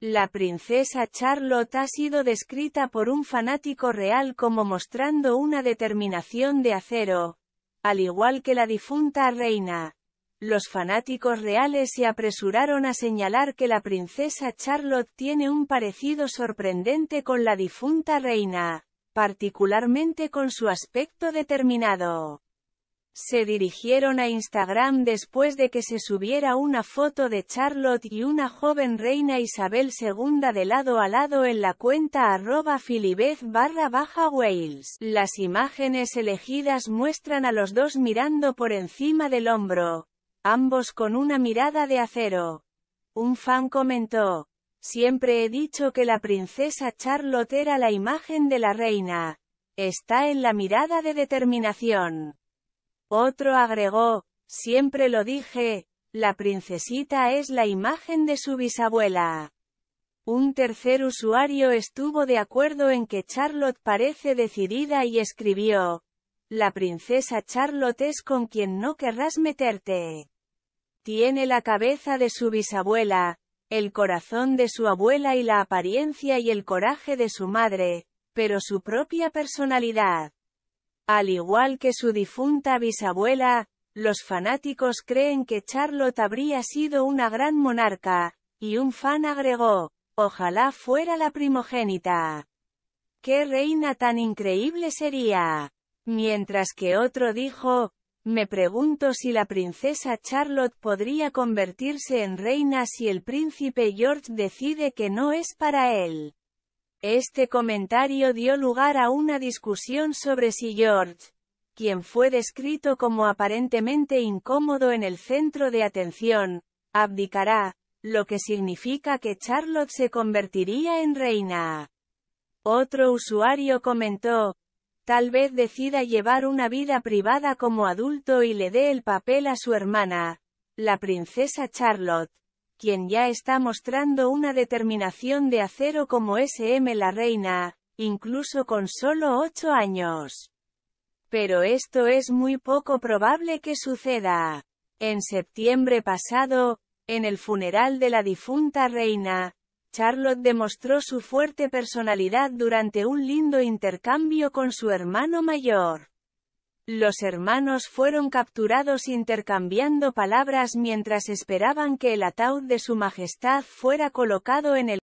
La princesa Charlotte ha sido descrita por un fanático real como mostrando una determinación de acero, al igual que la difunta reina. Los fanáticos reales se apresuraron a señalar que la princesa Charlotte tiene un parecido sorprendente con la difunta reina, particularmente con su aspecto determinado. Se dirigieron a Instagram después de que se subiera una foto de Charlotte y una joven reina Isabel II de lado a lado en la cuenta arroba barra baja Wales. Las imágenes elegidas muestran a los dos mirando por encima del hombro, ambos con una mirada de acero. Un fan comentó, siempre he dicho que la princesa Charlotte era la imagen de la reina. Está en la mirada de determinación. Otro agregó, siempre lo dije, la princesita es la imagen de su bisabuela. Un tercer usuario estuvo de acuerdo en que Charlotte parece decidida y escribió, la princesa Charlotte es con quien no querrás meterte. Tiene la cabeza de su bisabuela, el corazón de su abuela y la apariencia y el coraje de su madre, pero su propia personalidad. Al igual que su difunta bisabuela, los fanáticos creen que Charlotte habría sido una gran monarca, y un fan agregó, ojalá fuera la primogénita. ¡Qué reina tan increíble sería! Mientras que otro dijo, me pregunto si la princesa Charlotte podría convertirse en reina si el príncipe George decide que no es para él. Este comentario dio lugar a una discusión sobre si George, quien fue descrito como aparentemente incómodo en el centro de atención, abdicará, lo que significa que Charlotte se convertiría en reina. Otro usuario comentó, tal vez decida llevar una vida privada como adulto y le dé el papel a su hermana, la princesa Charlotte, quien ya está mostrando una determinación de acero como SM La Reina, incluso con solo ocho años. Pero esto es muy poco probable que suceda. En septiembre pasado, en el funeral de la difunta reina, Charlotte demostró su fuerte personalidad durante un lindo intercambio con su hermano mayor. Los hermanos fueron capturados intercambiando palabras mientras esperaban que el ataúd de su majestad fuera colocado en el